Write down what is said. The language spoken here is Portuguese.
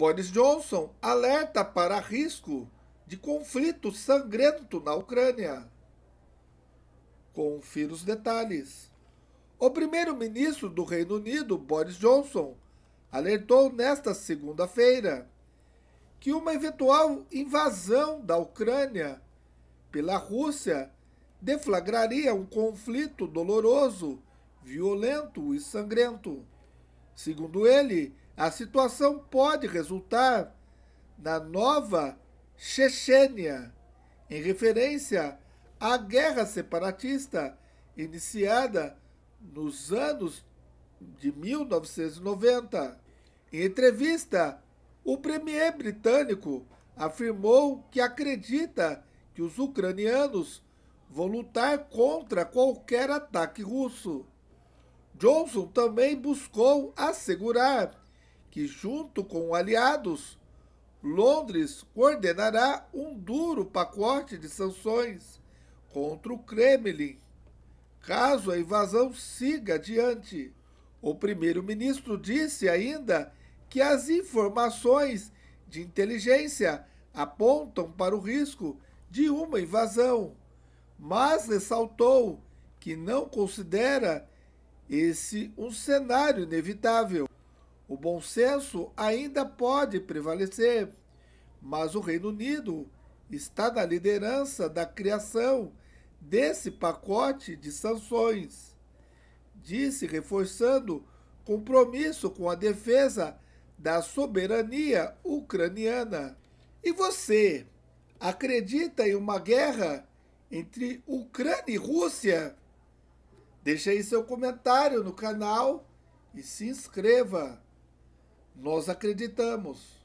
Boris Johnson alerta para risco de conflito sangrento na Ucrânia. Confira os detalhes. O primeiro-ministro do Reino Unido, Boris Johnson, alertou nesta segunda-feira que uma eventual invasão da Ucrânia pela Rússia deflagraria um conflito doloroso, violento e sangrento. Segundo ele, a situação pode resultar na nova Chechênia, em referência à guerra separatista iniciada nos anos de 1990. Em entrevista, o premier britânico afirmou que acredita que os ucranianos vão lutar contra qualquer ataque russo. Johnson também buscou assegurar que, junto com aliados, Londres coordenará um duro pacote de sanções contra o Kremlin, caso a invasão siga adiante. O primeiro-ministro disse ainda que as informações de inteligência apontam para o risco de uma invasão, mas ressaltou que não considera esse um cenário inevitável. O bom senso ainda pode prevalecer, mas o Reino Unido está na liderança da criação desse pacote de sanções. Disse reforçando compromisso com a defesa da soberania ucraniana. E você acredita em uma guerra entre Ucrânia e Rússia? Deixe aí seu comentário no canal e se inscreva. Nós acreditamos.